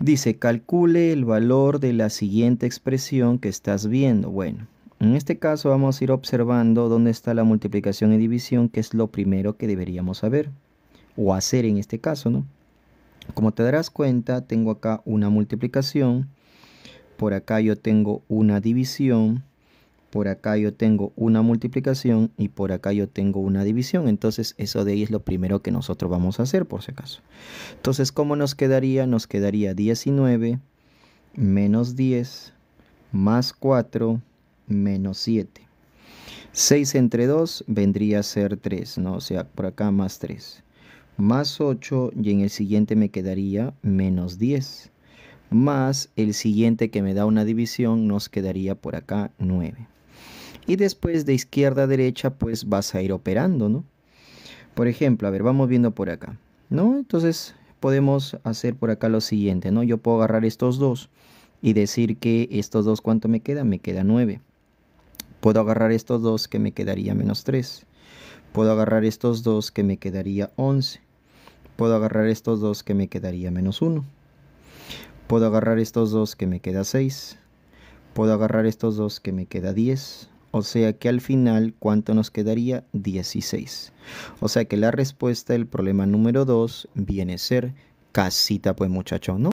Dice, calcule el valor de la siguiente expresión que estás viendo. Bueno, en este caso vamos a ir observando dónde está la multiplicación y división, que es lo primero que deberíamos saber, o hacer en este caso, ¿no? Como te darás cuenta, tengo acá una multiplicación, por acá yo tengo una división, por acá yo tengo una multiplicación y por acá yo tengo una división. Entonces eso de ahí es lo primero que nosotros vamos a hacer por si acaso. Entonces, ¿cómo nos quedaría? Nos quedaría 19 menos 10 más 4 menos 7. 6 entre 2 vendría a ser 3, ¿no? O sea, por acá más 3. Más 8 y en el siguiente me quedaría menos 10. Más el siguiente que me da una división nos quedaría por acá 9 y después de izquierda a derecha pues vas a ir operando, ¿no? Por ejemplo, a ver, vamos viendo por acá, ¿no? Entonces podemos hacer por acá lo siguiente, ¿no? Yo puedo agarrar estos dos y decir que estos dos cuánto me queda, me queda 9. Puedo agarrar estos dos que me quedaría menos 3. Puedo agarrar estos dos que me quedaría 11. Puedo agarrar estos dos que me quedaría menos 1. Puedo agarrar estos dos que me queda 6. Puedo agarrar estos dos que me queda 10. O sea que al final, ¿cuánto nos quedaría? 16. O sea que la respuesta del problema número 2 viene a ser casita, pues muchacho, ¿no?